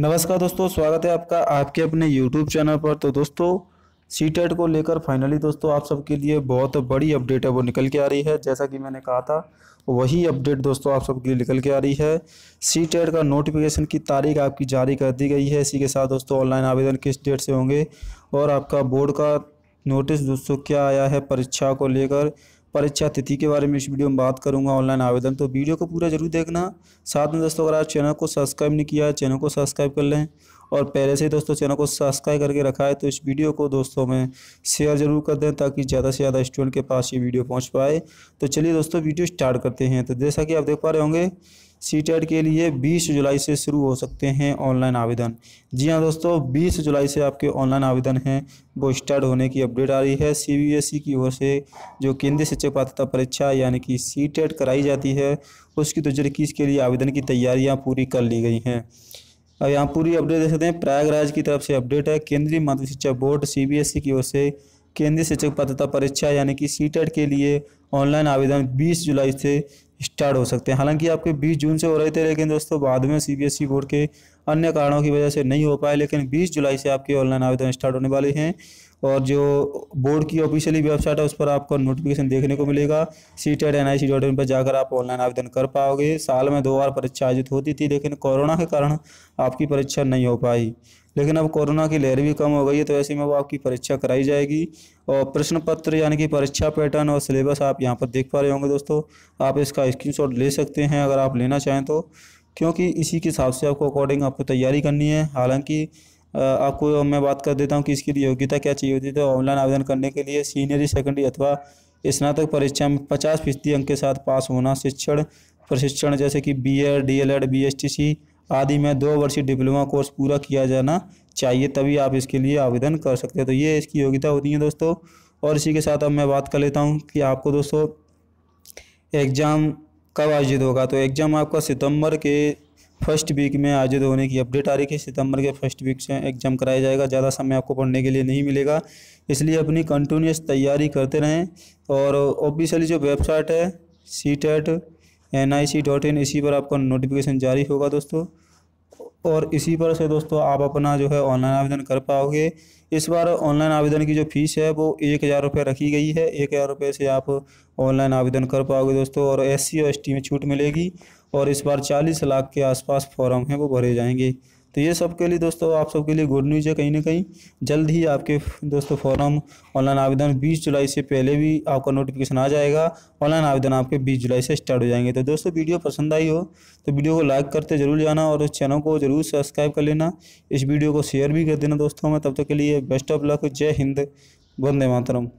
नमस्कार दोस्तों स्वागत है आपका आपके अपने यूट्यूब चैनल पर तो दोस्तों सी टेट e को लेकर फाइनली दोस्तों आप सबके लिए बहुत बड़ी अपडेट है वो निकल के आ रही है जैसा कि मैंने कहा था वही अपडेट दोस्तों आप सबके लिए निकल के आ रही है सी टेट e का नोटिफिकेशन की तारीख आपकी जारी कर दी गई है इसी के साथ दोस्तों ऑनलाइन आवेदन किस डेट से होंगे और आपका बोर्ड का नोटिस दोस्तों क्या आया है परीक्षा को लेकर परीक्षा तिथि के बारे में इस वीडियो में बात करूंगा ऑनलाइन आवेदन तो वीडियो को पूरा जरूर देखना साथ में दोस्तों अगर आप चैनल को सब्सक्राइब नहीं किया है चैनल को सब्सक्राइब कर लें और पहले से ही दोस्तों चैनल को सब्सक्राइब करके रखा है तो इस वीडियो को दोस्तों में शेयर जरूर कर दें ताकि ज़्यादा से ज़्यादा स्टूडेंट के पास ये वीडियो पहुँच पाए तो चलिए दोस्तों वीडियो स्टार्ट करते हैं तो जैसा कि आप देख पा रहे होंगे सी टेट के लिए 20 जुलाई से शुरू हो सकते हैं ऑनलाइन आवेदन जी हाँ दोस्तों 20 जुलाई से आपके ऑनलाइन आवेदन हैं वो स्टार्ट होने की अपडेट आ रही है सीबीएसई की ओर से जो केंद्रीय शिक्षक पात्रता परीक्षा यानी कि सी टेट कराई जाती है उसकी दो तो हज़ार के लिए आवेदन की तैयारियाँ पूरी कर ली गई हैं और यहाँ पूरी अपडेट देख सकते हैं प्रयागराज की तरफ से अपडेट है केंद्रीय माध्यमिक शिक्षा बोर्ड सीबीएसई की ओर से केंद्रीय शिक्षक पात्रता परीक्षा यानी कि सी टेट के लिए ऑनलाइन आवेदन 20 जुलाई से स्टार्ट हो सकते हैं हालांकि आपके 20 जून से हो रहे थे लेकिन दोस्तों बाद में सी e बोर्ड के अन्य कारणों की वजह से नहीं हो पाए लेकिन 20 जुलाई से आपके ऑनलाइन आवेदन स्टार्ट होने वाले हैं और जो बोर्ड की ऑफिशियली वेबसाइट है उस पर आपको नोटिफिकेशन देखने को मिलेगा C TET N I C dot in पर जाकर आप ऑनलाइन आवेदन कर पाओगे साल में दो बार परीक्षा आयोजित होती थी लेकिन कोरोना के कारण आपकी परीक्षा नहीं हो पाई लेकिन अब कोरोना की लहर भी कम हो गई है तो ऐसे में वो आपकी परीक्षा कराई जाएगी और प्रश्न पत्र यानी कि परीक्षा पैटर्न और सिलेबस आप यहाँ पर देख पा रहे होंगे दोस्तों आप इसका स्क्रीनशॉट ले सकते हैं अगर आप लेना चाहें तो क्योंकि इसी के हिसाब से आपको अकॉर्डिंग आपको तैयारी करनी है हालांकि आपको मैं बात कर देता हूँ कि इसकी योग्यता क्या चाहिए होती है तो ऑनलाइन आवेदन करने के लिए सीनियर सेकेंडरी अथवा स्नातक परीक्षा में पचास फीसदी अंक के साथ पास होना शिक्षण प्रशिक्षण जैसे कि B Ed D El Ed B S T C आदि में दो वर्षीय डिप्लोमा कोर्स पूरा किया जाना चाहिए तभी आप इसके लिए आवेदन कर सकते हैं तो ये इसकी योग्यता होती है दोस्तों और इसी के साथ अब मैं बात कर लेता हूँ कि आपको दोस्तों एग्ज़ाम कब आयोजित होगा तो एग्ज़ाम आपका सितंबर के फर्स्ट वीक में आयोजित होने की अपडेट आ रही है सितंबर के फर्स्ट वीक से एग्ज़ाम कराया जाएगा ज़्यादा समय आपको पढ़ने के लिए नहीं मिलेगा इसलिए अपनी कंटिन्यूस तैयारी करते रहें और ऑफिशियली जो वेबसाइट है C TET N I C dot in इसी पर आपका नोटिफिकेशन जारी होगा दोस्तों और इसी पर से दोस्तों आप अपना जो है ऑनलाइन आवेदन कर पाओगे इस बार ऑनलाइन आवेदन की जो फ़ीस है वो एक हज़ार रुपये रखी गई है एक हज़ार रुपये से आप ऑनलाइन आवेदन कर पाओगे दोस्तों और एस सी और एस टी में छूट मिलेगी और इस बार चालीस लाख के आसपास फॉर्म हैं वो भरे जाएंगे तो ये सब के लिए दोस्तों आप सबके लिए गुड न्यूज़ है कहीं ना कहीं जल्द ही आपके दोस्तों फॉर्म ऑनलाइन आवेदन 20 जुलाई से पहले भी आपका नोटिफिकेशन आ जाएगा ऑनलाइन आवेदन आपके 20 जुलाई से स्टार्ट हो जाएंगे तो दोस्तों वीडियो पसंद आई हो तो वीडियो को लाइक करते जरूर जाना और उस चैनल को जरूर सब्सक्राइब कर लेना इस वीडियो को शेयर भी कर देना दोस्तों में तब तक के लिए बेस्ट ऑफ लक जय हिंद वंदे मातरम